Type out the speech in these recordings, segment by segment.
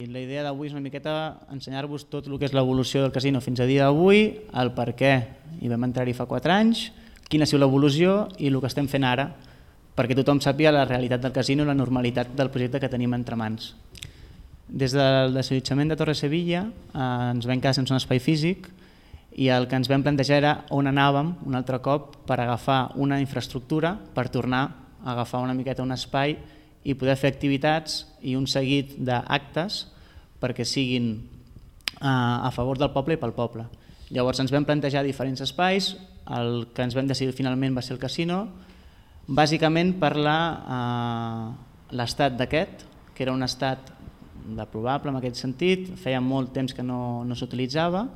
I la idea d'avui és una miqueta ensenyar-vos tot el que és l'evolució del casino fins a dia d'avui, el per què hi vam entrar-hi fa 4 anys, quina ha sigut l'evolució i el que estem fent ara, perquè tothom sàpiga la realitat del casino i la normalitat del projecte que tenim entre mans. Des del desallotjament de Torre Sevilla eh, ens vam quedar sense un espai físic i el que ens vam plantejar era on anàvem un altre cop per agafar una infraestructura, per tornar a agafar una miqueta un espai i poder fer activitats i un seguit d'actes perquè siguin eh, a favor del poble i pel poble. Llavors ens vam plantejar diferents espais, el que ens vam decidir finalment va ser el casino, bàsicament per eh, l'estat eh, d'aquest, que era un estat probable en aquest sentit, feia molt temps que no, no s'utilitzava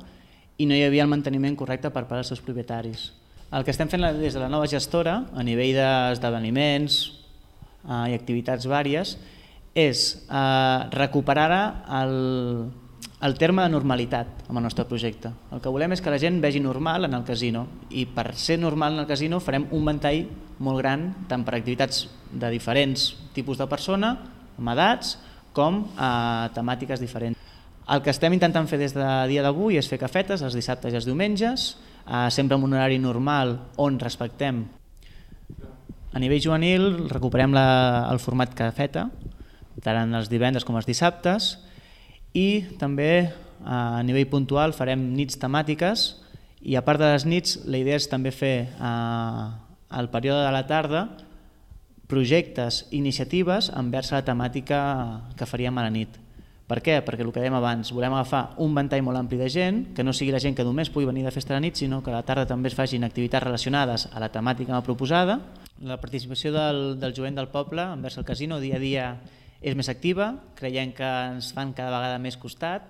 i no hi havia el manteniment correcte per part dels seus propietaris. El que estem fent des de la nova gestora, a nivell d'esdeveniments eh, i activitats vàries, és eh, recuperar el, el terme de normalitat amb el nostre projecte. El que volem és que la gent vegi normal en el casino i per ser normal en el casino farem un ventall molt gran tant per activitats de diferents tipus de persona, amb edats, com a eh, temàtiques diferents. El que estem intentant fer des de dia d'avui és fer cafetes els dissabtes i els diumenges, eh, sempre amb un horari normal on respectem. A nivell juvenil recuperem la, el format cafeta, tant els divendres com els dissabtes, i també eh, a nivell puntual farem nits temàtiques i a part de les nits la idea és també fer eh, al període de la tarda projectes, iniciatives envers la temàtica que faríem a la nit. Per què? Perquè el que dèiem abans, volem agafar un ventall molt ampli de gent, que no sigui la gent que només pugui venir de festa a la nit, sinó que a la tarda també es facin activitats relacionades a la temàtica proposada. La participació del, del jovent del poble envers el casino dia a dia és més activa, creiem que ens fan cada vegada més costat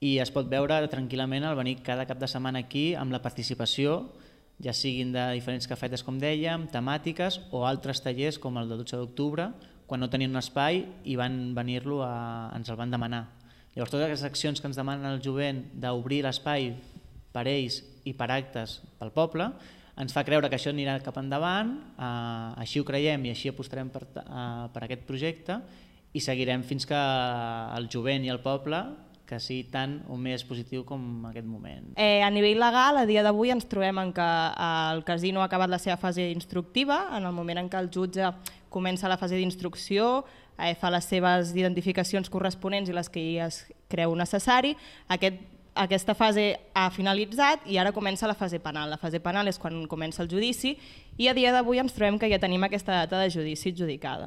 i es pot veure tranquil·lament al venir cada cap de setmana aquí amb la participació, ja siguin de diferents cafetes, com dèiem, temàtiques o altres tallers com el de 12 d'octubre, quan no tenien un espai i van venir-lo, a... ens el van demanar. Llavors, totes aquestes accions que ens demanen el jovent d'obrir l'espai per ells i per actes pel poble, ens fa creure que això anirà cap endavant, eh, així ho creiem i així apostarem per, eh, per aquest projecte, i seguirem fins que el jovent i el poble que sigui tant o més positiu com aquest moment. Eh, a nivell legal, a dia d'avui ens trobem en que eh, el casino ha acabat la seva fase instructiva, en el moment en què el jutge comença la fase d'instrucció, eh, fa les seves identificacions corresponents i les que hi es creu necessari, aquest aquesta fase ha finalitzat i ara comença la fase penal. La fase penal és quan comença el judici i a dia d'avui ens trobem que ja tenim aquesta data de judici adjudicada.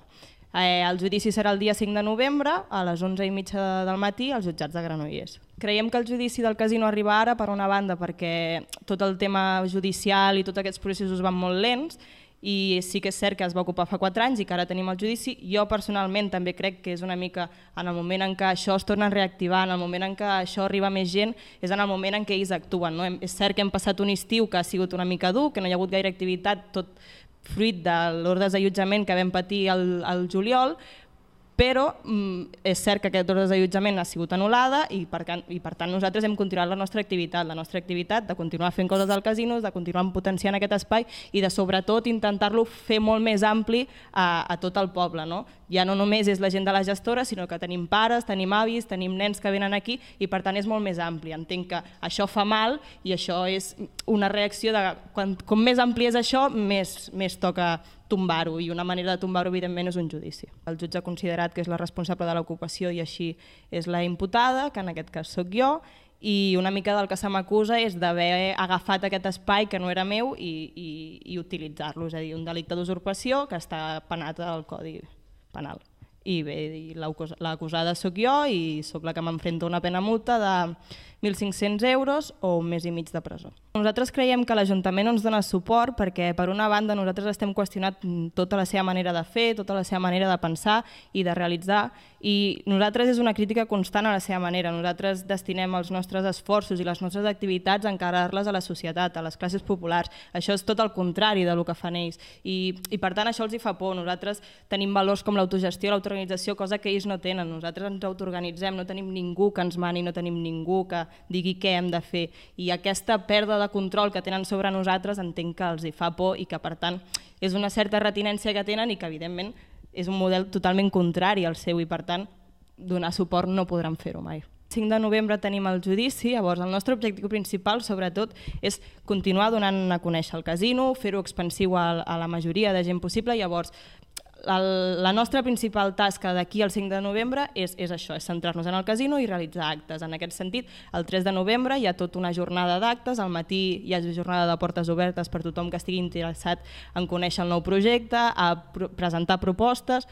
Eh, el judici serà el dia 5 de novembre, a les 11 i mitja del matí, als jutjats de Granollers. Creiem que el judici del casino arriba ara, per una banda, perquè tot el tema judicial i tots aquests processos van molt lents, i sí que és cert que es va ocupar fa 4 anys i que ara tenim el judici. Jo personalment també crec que és una mica en el moment en què això es torna a reactivar, en el moment en què això arriba més gent, és en el moment en què ells actuen. No? és cert que hem passat un estiu que ha sigut una mica dur, que no hi ha hagut gaire activitat, tot fruit de l'ordre d'allotjament que vam patir el, al juliol, però mm, és cert que aquest ordre d'allotjament ha sigut anul·lada i per, i per tant nosaltres hem continuat la nostra activitat, la nostra activitat de continuar fent coses al casino, de continuar potenciant aquest espai i de sobretot intentar-lo fer molt més ampli a, a tot el poble. No? Ja no només és la gent de la gestora, sinó que tenim pares, tenim avis, tenim nens que venen aquí i per tant és molt més ampli. Entenc que això fa mal i això és una reacció de quan, com més ampli és això, més, més toca tombar-ho i una manera de tombar-ho evidentment és un judici. El jutge ha considerat que és la responsable de l'ocupació i així és la imputada, que en aquest cas sóc jo, i una mica del que se m'acusa és d'haver agafat aquest espai que no era meu i, i, i utilitzar-lo, és a dir, un delicte d'usurpació que està penat al Codi Penal. I bé, l'acusada sóc jo i sóc la que m'enfrenta una pena multa de 1.500 euros o un mes i mig de presó. Nosaltres creiem que l'Ajuntament ens dona suport perquè, per una banda, nosaltres estem qüestionant tota la seva manera de fer, tota la seva manera de pensar i de realitzar, i nosaltres és una crítica constant a la seva manera. Nosaltres destinem els nostres esforços i les nostres activitats a encarar-les a la societat, a les classes populars. Això és tot el contrari del que fan ells. I, i per tant, això els hi fa por. Nosaltres tenim valors com l'autogestió, l'autoorganització, cosa que ells no tenen. Nosaltres ens autoorganitzem, no tenim ningú que ens mani, no tenim ningú que, digui què hem de fer. I aquesta perda de control que tenen sobre nosaltres entenc que els hi fa por i que per tant és una certa retinència que tenen i que evidentment és un model totalment contrari al seu i per tant donar suport no podran fer-ho mai. 5 de novembre tenim el judici, llavors el nostre objectiu principal sobretot és continuar donant a conèixer el casino, fer-ho expansiu a, a la majoria de gent possible, llavors el, la nostra principal tasca d'aquí al 5 de novembre és, és això, és centrar-nos en el casino i realitzar actes. En aquest sentit, el 3 de novembre hi ha tota una jornada d'actes, al matí hi ha jornada de portes obertes per tothom que estigui interessat en conèixer el nou projecte, a pro presentar propostes,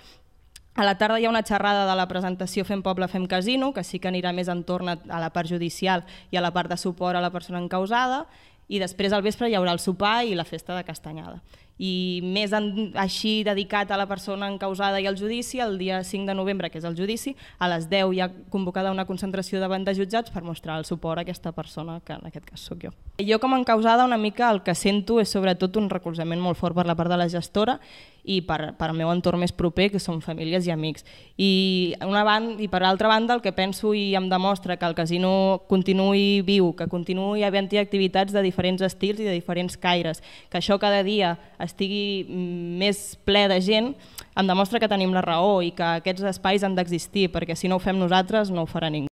a la tarda hi ha una xerrada de la presentació Fem Poble, Fem Casino, que sí que anirà més entorn a la part judicial i a la part de suport a la persona encausada, i després al vespre hi haurà el sopar i la festa de castanyada i més en, així dedicat a la persona encausada i al judici, el dia 5 de novembre, que és el judici, a les 10 hi ha convocada una concentració davant de jutjats per mostrar el suport a aquesta persona, que en aquest cas sóc jo. Jo com a encausada una mica el que sento és sobretot un recolzament molt fort per la part de la gestora i per, per el meu entorn més proper, que són famílies i amics. I, una banda, i per altra banda, el que penso i em demostra que el casino continuï viu, que continuï havent-hi activitats de diferents estils i de diferents caires, que això cada dia estigui més ple de gent, em demostra que tenim la raó i que aquests espais han d'existir, perquè si no ho fem nosaltres no ho farà ningú.